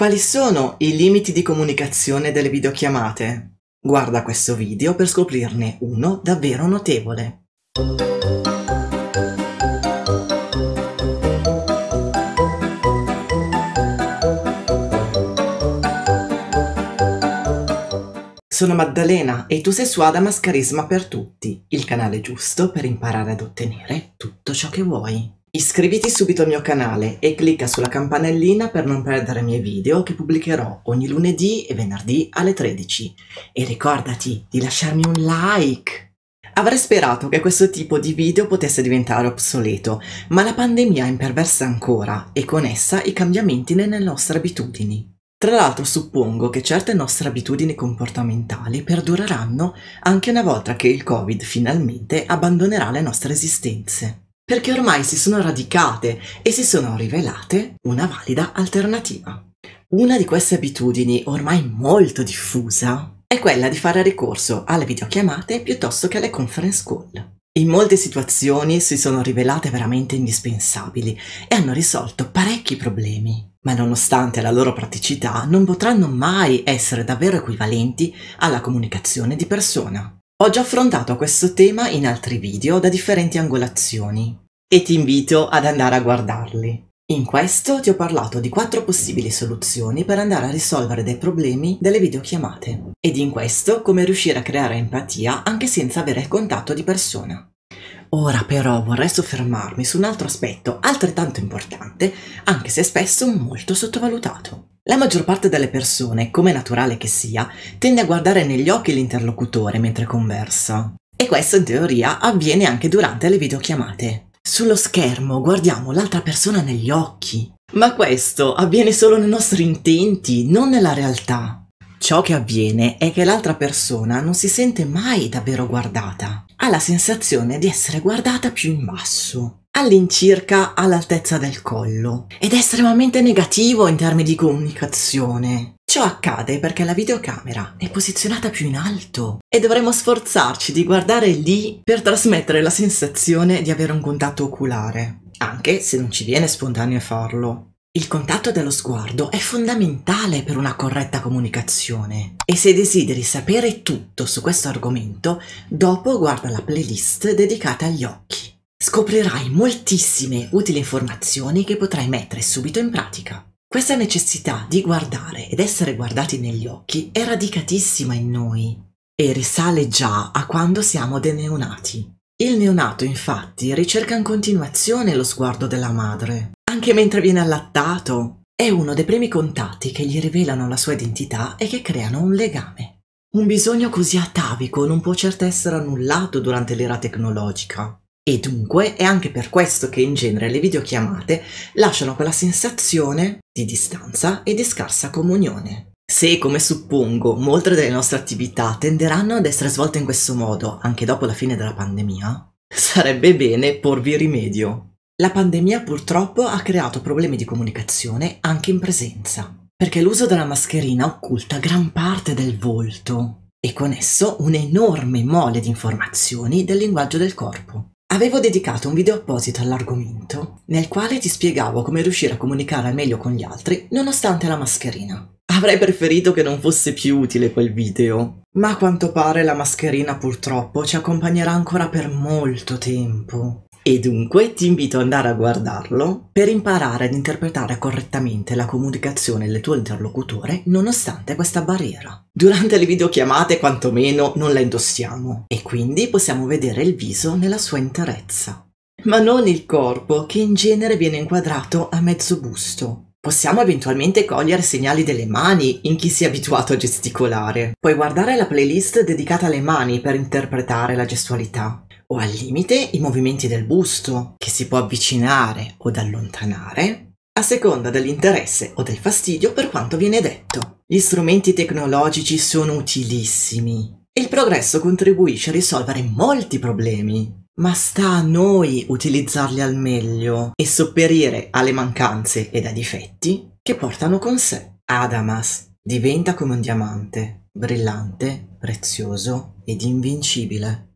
Quali sono i limiti di comunicazione delle videochiamate? Guarda questo video per scoprirne uno davvero notevole. Sono Maddalena e tu sei su Adamas Carisma per tutti, il canale giusto per imparare ad ottenere tutto ciò che vuoi. Iscriviti subito al mio canale e clicca sulla campanellina per non perdere i miei video che pubblicherò ogni lunedì e venerdì alle 13. E ricordati di lasciarmi un like! Avrei sperato che questo tipo di video potesse diventare obsoleto, ma la pandemia è imperversa ancora e con essa i cambiamenti nelle nostre abitudini. Tra l'altro suppongo che certe nostre abitudini comportamentali perdureranno anche una volta che il Covid finalmente abbandonerà le nostre esistenze perché ormai si sono radicate e si sono rivelate una valida alternativa. Una di queste abitudini, ormai molto diffusa, è quella di fare ricorso alle videochiamate piuttosto che alle conference call. In molte situazioni si sono rivelate veramente indispensabili e hanno risolto parecchi problemi, ma nonostante la loro praticità non potranno mai essere davvero equivalenti alla comunicazione di persona. Ho già affrontato questo tema in altri video da differenti angolazioni e ti invito ad andare a guardarli. In questo ti ho parlato di quattro possibili soluzioni per andare a risolvere dei problemi delle videochiamate ed in questo come riuscire a creare empatia anche senza avere contatto di persona. Ora però vorrei soffermarmi su un altro aspetto altrettanto importante, anche se spesso molto sottovalutato. La maggior parte delle persone, come naturale che sia, tende a guardare negli occhi l'interlocutore mentre conversa. E questo in teoria avviene anche durante le videochiamate. Sullo schermo guardiamo l'altra persona negli occhi. Ma questo avviene solo nei nostri intenti, non nella realtà. Ciò che avviene è che l'altra persona non si sente mai davvero guardata. Ha la sensazione di essere guardata più in basso all'incirca all'altezza del collo ed è estremamente negativo in termini di comunicazione. Ciò accade perché la videocamera è posizionata più in alto e dovremo sforzarci di guardare lì per trasmettere la sensazione di avere un contatto oculare, anche se non ci viene spontaneo farlo. Il contatto dello sguardo è fondamentale per una corretta comunicazione e se desideri sapere tutto su questo argomento, dopo guarda la playlist dedicata agli occhi scoprirai moltissime utili informazioni che potrai mettere subito in pratica. Questa necessità di guardare ed essere guardati negli occhi è radicatissima in noi e risale già a quando siamo dei neonati. Il neonato infatti ricerca in continuazione lo sguardo della madre, anche mentre viene allattato. È uno dei primi contatti che gli rivelano la sua identità e che creano un legame. Un bisogno così atavico non può certo essere annullato durante l'era tecnologica, e dunque è anche per questo che in genere le videochiamate lasciano quella sensazione di distanza e di scarsa comunione. Se, come suppongo, molte delle nostre attività tenderanno ad essere svolte in questo modo anche dopo la fine della pandemia, sarebbe bene porvi rimedio. La pandemia purtroppo ha creato problemi di comunicazione anche in presenza, perché l'uso della mascherina occulta gran parte del volto e con esso un'enorme mole di informazioni del linguaggio del corpo. Avevo dedicato un video apposito all'argomento, nel quale ti spiegavo come riuscire a comunicare meglio con gli altri nonostante la mascherina. Avrei preferito che non fosse più utile quel video, ma a quanto pare la mascherina purtroppo ci accompagnerà ancora per molto tempo. E dunque ti invito ad andare a guardarlo per imparare ad interpretare correttamente la comunicazione del tuo interlocutore nonostante questa barriera. Durante le videochiamate quantomeno non la indossiamo e quindi possiamo vedere il viso nella sua interezza. Ma non il corpo che in genere viene inquadrato a mezzo busto, Possiamo eventualmente cogliere segnali delle mani in chi si è abituato a gesticolare. Puoi guardare la playlist dedicata alle mani per interpretare la gestualità o al limite i movimenti del busto, che si può avvicinare o allontanare, a seconda dell'interesse o del fastidio per quanto viene detto. Gli strumenti tecnologici sono utilissimi e il progresso contribuisce a risolvere molti problemi, ma sta a noi utilizzarli al meglio e sopperire alle mancanze ed ai difetti che portano con sé. Adamas diventa come un diamante, brillante, prezioso ed invincibile.